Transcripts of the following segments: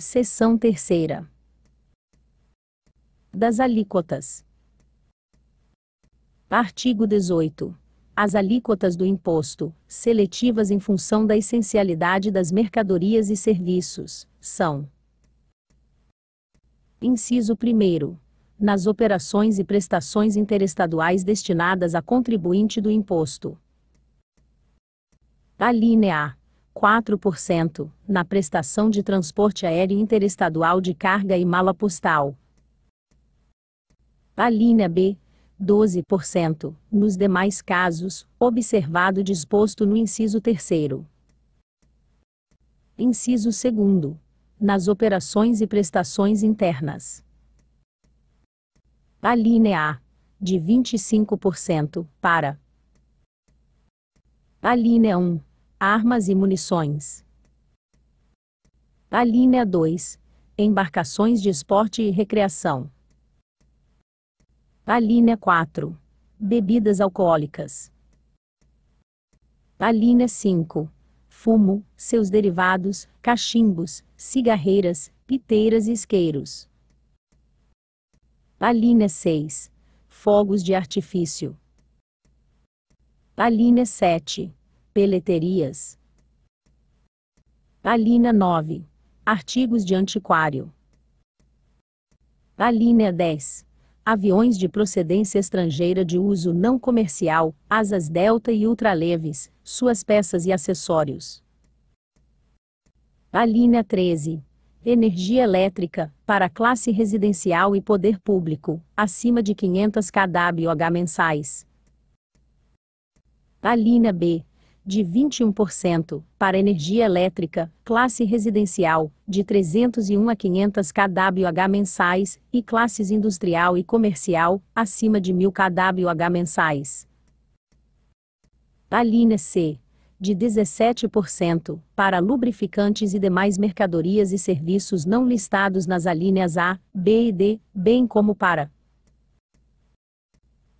Seção terceira. Das alíquotas. Artigo 18. As alíquotas do imposto, seletivas em função da essencialidade das mercadorias e serviços, são: Inciso 1. Nas operações e prestações interestaduais destinadas a contribuinte do imposto. Alínea A. 4%, na prestação de transporte aéreo interestadual de carga e mala postal. A linha B, 12%, nos demais casos, observado disposto no inciso 3. Inciso 2. Nas operações e prestações internas. A linha A, de 25% para. A linha 1, armas e munições. A linha 2. Embarcações de esporte e recreação. A linha 4. Bebidas alcoólicas. A linha 5. Fumo, seus derivados, cachimbos, cigarreiras, piteiras e isqueiros. A linha 6. Fogos de artifício. A linha 7 Peleterias. Alínea 9. Artigos de antiquário. Alínea 10. Aviões de procedência estrangeira de uso não comercial, asas delta e ultraleves, suas peças e acessórios. Alínea 13. Energia elétrica, para classe residencial e poder público, acima de 500 kWh mensais. Alínea B de 21%, para energia elétrica, classe residencial, de 301 a 500 kWh mensais, e classes industrial e comercial, acima de 1.000 kWh mensais. A linha C, de 17%, para lubrificantes e demais mercadorias e serviços não listados nas alíneas A, B e D, bem como para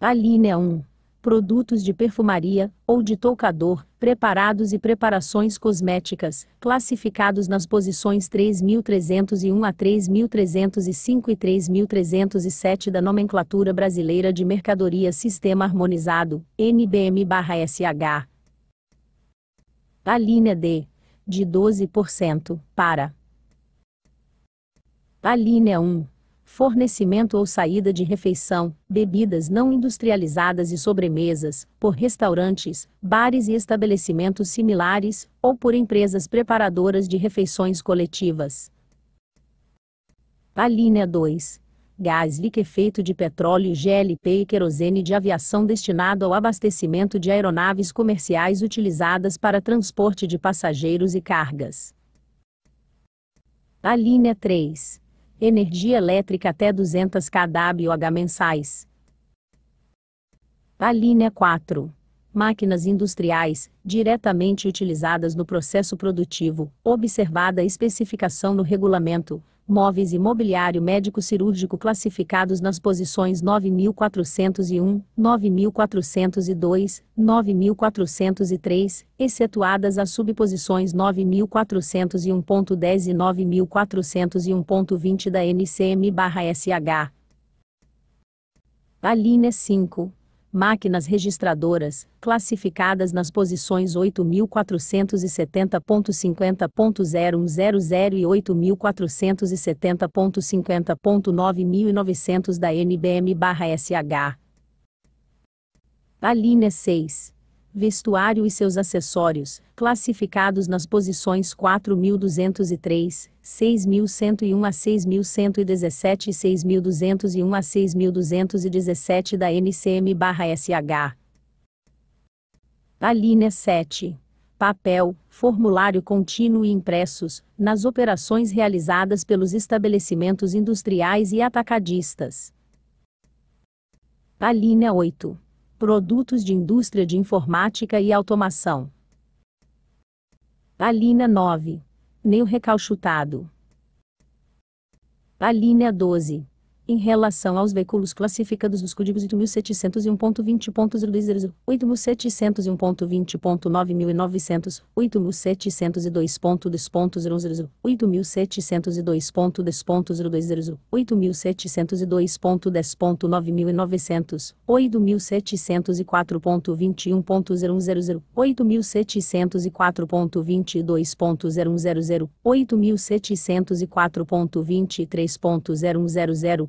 a linha 1 produtos de perfumaria ou de toucador, preparados e preparações cosméticas, classificados nas posições 3.301 a 3.305 e 3.307 da Nomenclatura Brasileira de Mercadoria Sistema Harmonizado, NBM-SH. A linha D, de 12%, para. A linha 1 fornecimento ou saída de refeição, bebidas não industrializadas e sobremesas, por restaurantes, bares e estabelecimentos similares, ou por empresas preparadoras de refeições coletivas. A linha 2. Gás liquefeito de petróleo GLP e querosene de aviação destinado ao abastecimento de aeronaves comerciais utilizadas para transporte de passageiros e cargas. A linha 3 energia elétrica até 200 kWh mensais. A linha 4. Máquinas industriais, diretamente utilizadas no processo produtivo, observada a especificação no regulamento, móveis e mobiliário médico cirúrgico classificados nas posições 9401, 9402, 9403, excetuadas as subposições 9401.10 e 9401.20 da NCM/SH. Alínea 5 máquinas registradoras, classificadas nas posições 8.470.50.0100 e 8.470.50.9900 da NBM/SH. A linha 6 vestuário e seus acessórios, classificados nas posições 4.203, 6.101 a 6.117 e 6.201 a 6.217 da NCM-SH. A linha 7. Papel, formulário contínuo e impressos, nas operações realizadas pelos estabelecimentos industriais e atacadistas. A linha 8 Produtos de indústria de informática e automação. Alina 9. Neo recalchutado. Alina 12 em relação aos veículos classificados nos códigos 8701.20.000, 8701.20.9900, 8702.2.000, 8702.2.020, 8702.10.9900, 8704.21.0100, 8704.22.0100,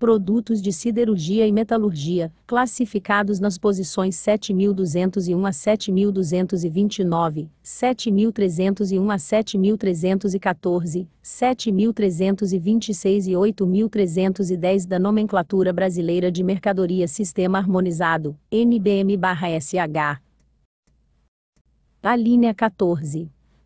produtos de siderurgia e metalurgia, classificados nas posições 7.201 a 7.229, 7.301 a 7.314, 7.326 e 8.310 da Nomenclatura Brasileira de Mercadoria Sistema Harmonizado, NBM-SH. A linha 14.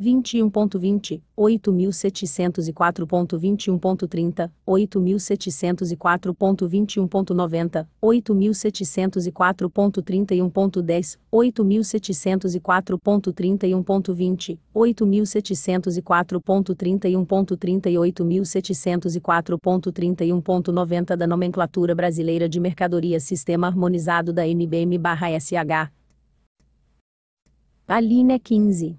21.20, 8.704.21.30, 8.704.21.90, 8.704.31.10, 8.704.31.20, 8.704.31.30 e 8.704.31.90 da nomenclatura brasileira de mercadoria Sistema Harmonizado da NBM/SH. A linha 15.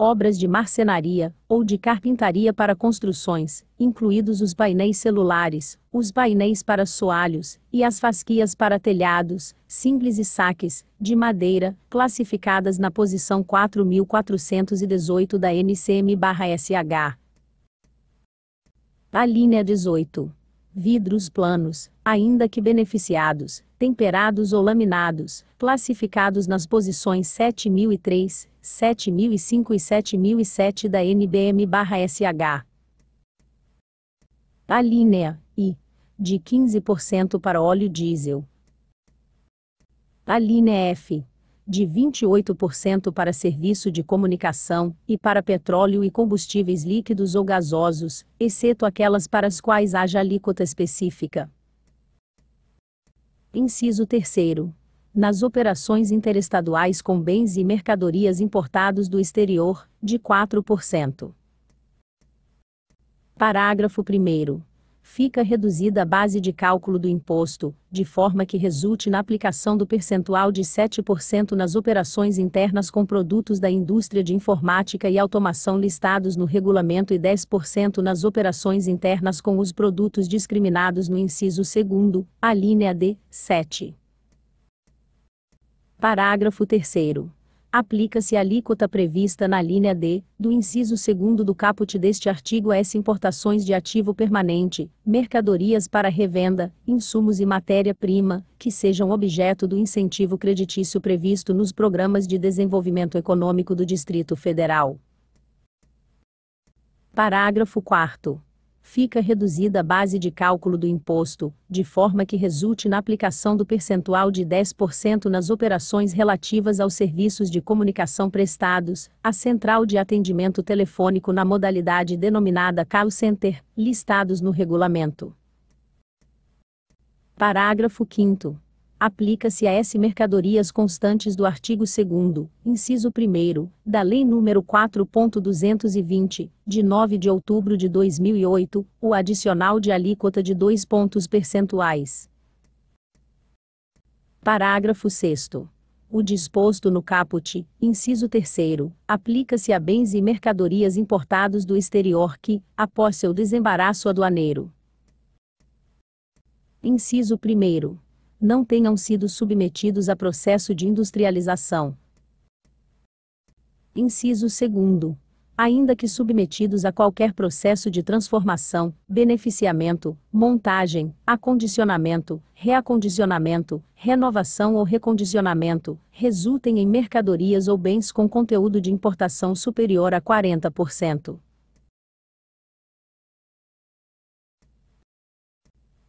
obras de marcenaria ou de carpintaria para construções, incluídos os painéis celulares, os painéis para soalhos e as fasquias para telhados, simples e saques, de madeira, classificadas na posição 4418 da NCM-SH. A linha 18. Vidros planos, ainda que beneficiados, temperados ou laminados, classificados nas posições 7003, 7005 e 7007 da NBM/SH. A linha I de 15% para óleo diesel. A linha F de 28% para serviço de comunicação e para petróleo e combustíveis líquidos ou gasosos, exceto aquelas para as quais haja alíquota específica. Inciso 3 nas operações interestaduais com bens e mercadorias importados do exterior, de 4%. Parágrafo 1. Fica reduzida a base de cálculo do imposto, de forma que resulte na aplicação do percentual de 7% nas operações internas com produtos da indústria de informática e automação listados no regulamento e 10% nas operações internas com os produtos discriminados no inciso 2, alínea D, 7. Parágrafo 3 aplica-se a alíquota prevista na linha D do inciso 2 do caput deste artigo S importações de ativo permanente, mercadorias para revenda, insumos e matéria-prima que sejam objeto do incentivo creditício previsto nos programas de desenvolvimento econômico do Distrito Federal. Parágrafo 4 fica reduzida a base de cálculo do imposto, de forma que resulte na aplicação do percentual de 10% nas operações relativas aos serviços de comunicação prestados, à central de atendimento telefônico na modalidade denominada call center, listados no regulamento. Parágrafo 5 aplica-se a S mercadorias constantes do artigo 2 inciso 1 da Lei nº 4.220, de 9 de outubro de 2008, o adicional de alíquota de 2 pontos percentuais. Parágrafo 6 o disposto no caput, inciso 3, aplica-se a bens e mercadorias importados do exterior que, após seu desembaraço aduaneiro. Inciso 1 não tenham sido submetidos a processo de industrialização. Inciso 2. Ainda que submetidos a qualquer processo de transformação, beneficiamento, montagem, acondicionamento, reacondicionamento, renovação ou recondicionamento, resultem em mercadorias ou bens com conteúdo de importação superior a 40%.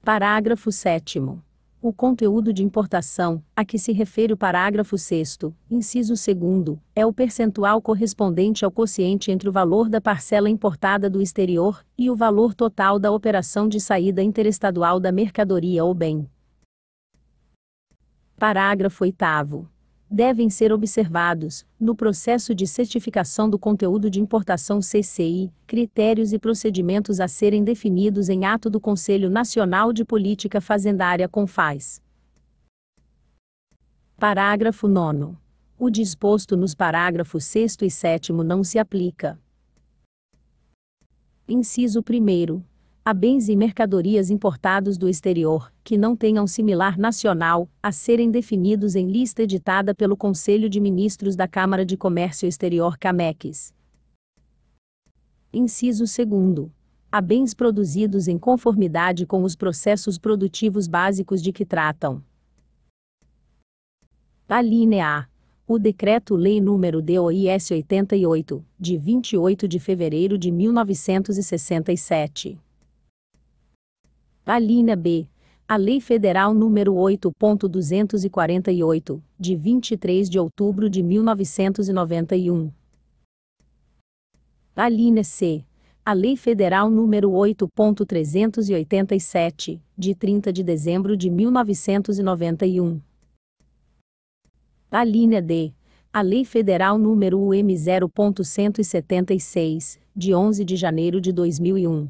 Parágrafo 7. O conteúdo de importação, a que se refere o parágrafo 6, inciso 2, é o percentual correspondente ao quociente entre o valor da parcela importada do exterior e o valor total da operação de saída interestadual da mercadoria ou bem. Parágrafo 8 devem ser observados, no processo de certificação do conteúdo de importação CCI, critérios e procedimentos a serem definidos em ato do Conselho Nacional de Política Fazendária CONFAS. Parágrafo 9. O disposto nos parágrafos 6 e 7 não se aplica. Inciso 1 a bens e mercadorias importados do exterior, que não tenham similar nacional, a serem definidos em lista editada pelo Conselho de Ministros da Câmara de Comércio Exterior CAMEX. Inciso 2 a bens produzidos em conformidade com os processos produtivos básicos de que tratam. Alínea A. O Decreto-Lei nº DOIS 88, de 28 de fevereiro de 1967. Alínea B. A Lei Federal nº 8.248, de 23 de outubro de 1991. Alínea C. A Lei Federal nº 8.387, de 30 de dezembro de 1991. Alínea D. A Lei Federal nº UM 0.176, de 11 de janeiro de 2001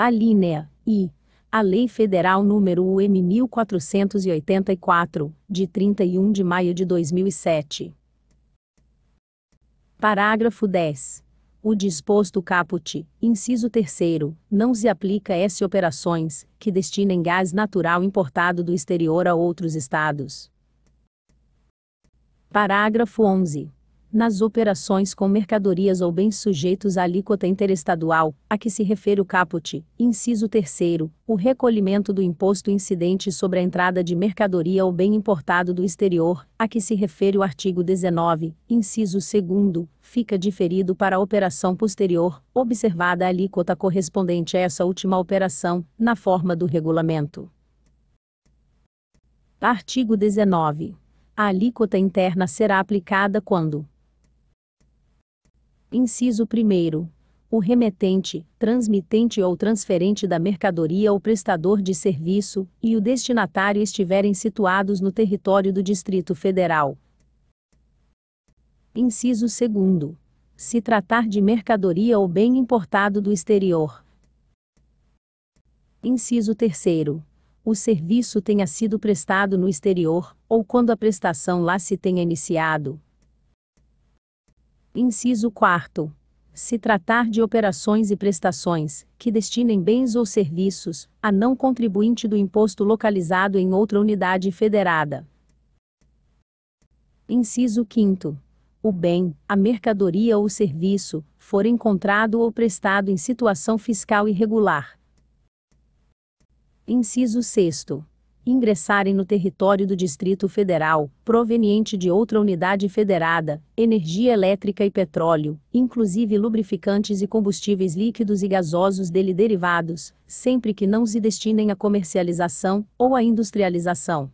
alínea I. A Lei Federal número UM 1484, de 31 de maio de 2007. Parágrafo 10. O disposto caput, inciso 3 não se aplica a operações que destinem gás natural importado do exterior a outros estados. Parágrafo 11 nas operações com mercadorias ou bens sujeitos à alíquota interestadual, a que se refere o caput, inciso 3 o recolhimento do imposto incidente sobre a entrada de mercadoria ou bem importado do exterior, a que se refere o artigo 19, inciso 2 fica diferido para a operação posterior, observada a alíquota correspondente a essa última operação, na forma do regulamento. Artigo 19. A alíquota interna será aplicada quando Inciso 1. O remetente, transmitente ou transferente da mercadoria ou prestador de serviço e o destinatário estiverem situados no território do Distrito Federal. Inciso 2. Se tratar de mercadoria ou bem importado do exterior. Inciso 3 o serviço tenha sido prestado no exterior, ou quando a prestação lá se tenha iniciado, Inciso 4. Se tratar de operações e prestações que destinem bens ou serviços a não contribuinte do imposto localizado em outra unidade federada. Inciso 5 o bem, a mercadoria ou serviço, for encontrado ou prestado em situação fiscal irregular. Inciso 6 ingressarem no território do Distrito Federal, proveniente de outra unidade federada, energia elétrica e petróleo, inclusive lubrificantes e combustíveis líquidos e gasosos dele derivados, sempre que não se destinem à comercialização ou à industrialização.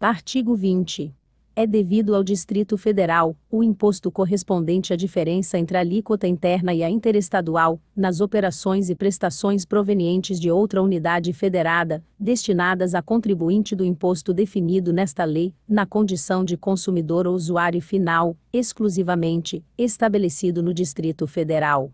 Artigo 20 é devido ao Distrito Federal, o imposto correspondente à diferença entre a alíquota interna e a interestadual, nas operações e prestações provenientes de outra unidade federada, destinadas a contribuinte do imposto definido nesta lei, na condição de consumidor ou usuário final, exclusivamente, estabelecido no Distrito Federal.